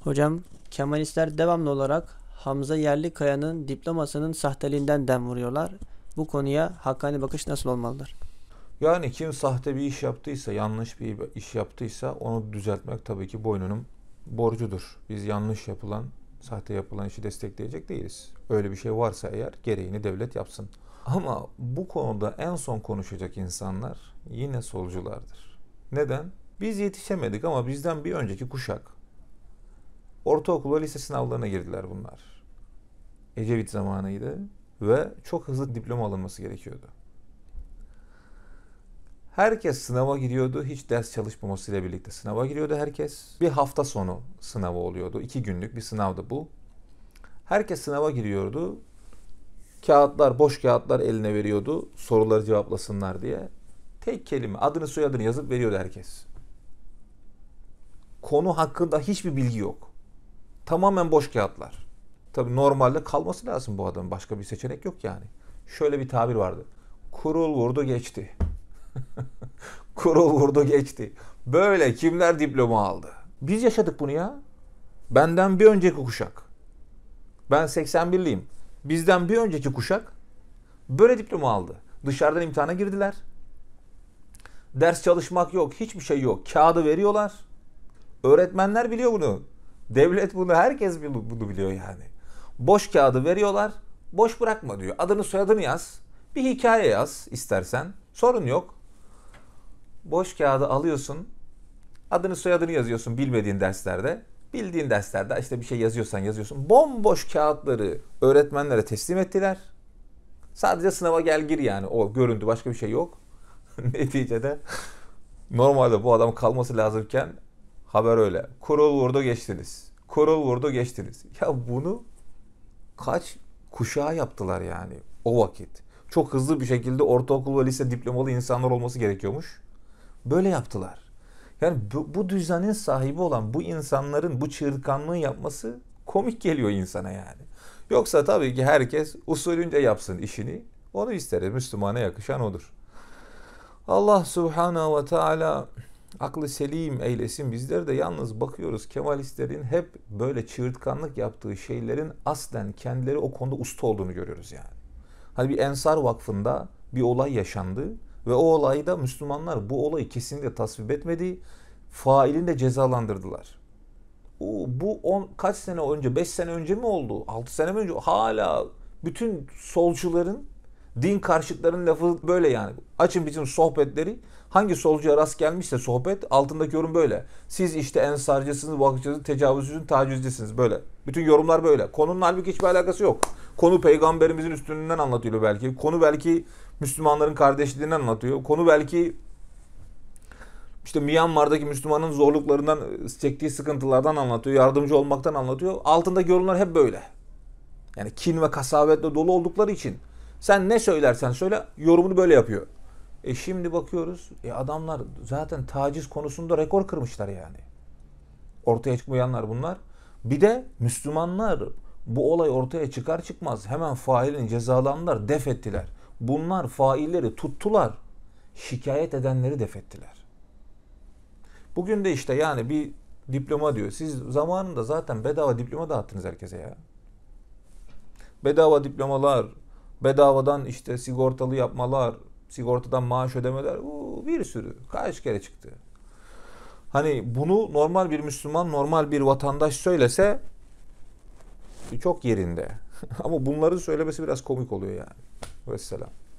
Hocam Kemalistler devamlı olarak Hamza Yerlikaya'nın diplomasının sahteliğinden dem vuruyorlar. Bu konuya hakkani bakış nasıl olmalıdır? Yani kim sahte bir iş yaptıysa, yanlış bir iş yaptıysa onu düzeltmek tabii ki boynunun borcudur. Biz yanlış yapılan, sahte yapılan işi destekleyecek değiliz. Öyle bir şey varsa eğer gereğini devlet yapsın. Ama bu konuda en son konuşacak insanlar yine solculardır. Neden? Biz yetişemedik ama bizden bir önceki kuşak Ortaokul ve lise sınavlarına girdiler bunlar. Ecevit zamanıydı ve çok hızlı diploma alınması gerekiyordu. Herkes sınava giriyordu, Hiç ders çalışmamasıyla birlikte sınava giriyordu herkes. Bir hafta sonu sınavı oluyordu. iki günlük bir sınavdı bu. Herkes sınava giriyordu. Kağıtlar, boş kağıtlar eline veriyordu. Soruları cevaplasınlar diye. Tek kelime, adını soyadını yazıp veriyordu herkes. Konu hakkında hiçbir bilgi yok. Tamamen boş kağıtlar. Tabii normalde kalması lazım bu adamın. Başka bir seçenek yok yani. Şöyle bir tabir vardı. Kurul vurdu geçti. Kurul vurdu geçti. Böyle kimler diploma aldı? Biz yaşadık bunu ya. Benden bir önceki kuşak. Ben 81'liyim. Bizden bir önceki kuşak böyle diploma aldı. Dışarıdan imtihana girdiler. Ders çalışmak yok, hiçbir şey yok. Kağıdı veriyorlar. Öğretmenler biliyor bunu. Devlet bunu herkes bunu biliyor yani. Boş kağıdı veriyorlar. Boş bırakma diyor. Adını soyadını yaz. Bir hikaye yaz istersen. Sorun yok. Boş kağıdı alıyorsun. Adını soyadını yazıyorsun bilmediğin derslerde. Bildiğin derslerde işte bir şey yazıyorsan yazıyorsun. Bomboş kağıtları öğretmenlere teslim ettiler. Sadece sınava gel gir yani. O göründü başka bir şey yok. Neticede normalde bu adam kalması lazımken Haber öyle. Kurul vurdu geçtiniz. Kurul vurdu geçtiniz. Ya bunu kaç kuşağı yaptılar yani o vakit. Çok hızlı bir şekilde ortaokul ve lise diplomalı insanlar olması gerekiyormuş. Böyle yaptılar. Yani bu, bu düzenin sahibi olan bu insanların bu çığırkanlığı yapması komik geliyor insana yani. Yoksa tabii ki herkes usulünce yapsın işini. Onu isteriz. Müslümana yakışan odur. Allah Subhanahu ve Teala aklı selim eylesin bizler de yalnız bakıyoruz Kemalistlerin hep böyle çığırtkanlık yaptığı şeylerin aslen kendileri o konuda usta olduğunu görüyoruz yani. Hani bir Ensar Vakfı'nda bir olay yaşandı ve o olayda Müslümanlar bu olayı kesinlikle tasvip etmedi. Failini de cezalandırdılar. O, bu on, kaç sene önce, 5 sene önce mi oldu? 6 sene önce? Hala bütün solcuların Din karşıtlarının lafı böyle yani. Açın bizim sohbetleri. Hangi solcuya rast gelmişse sohbet altındaki yorum böyle. Siz işte ensarcısınız, vakıfçısınız, tecavüzcüsünüz, tacizcisiniz böyle. Bütün yorumlar böyle. Konunun halbuki hiçbir alakası yok. Konu peygamberimizin üstünlüğünden anlatıyor belki. Konu belki Müslümanların kardeşliğinden anlatıyor. Konu belki işte Myanmar'daki Müslümanın zorluklarından, çektiği sıkıntılardan anlatıyor. Yardımcı olmaktan anlatıyor. Altındaki yorumlar hep böyle. Yani kin ve kasavetle dolu oldukları için sen ne söylersen söyle yorumunu böyle yapıyor. E şimdi bakıyoruz e adamlar zaten taciz konusunda rekor kırmışlar yani. Ortaya çıkmayanlar bunlar. Bir de Müslümanlar bu olay ortaya çıkar çıkmaz hemen failini cezalandılar, def ettiler. Bunlar failleri tuttular. Şikayet edenleri def ettiler. Bugün de işte yani bir diploma diyor. Siz zamanında zaten bedava diploma dağıttınız herkese ya. Bedava diplomalar, bedavadan işte sigortalı yapmalar, sigortadan maaş ödemeler uu, bir sürü kaç kere çıktı. Hani bunu normal bir Müslüman, normal bir vatandaş söylese çok yerinde. Ama bunları söylemesi biraz komik oluyor yani. Vesselam.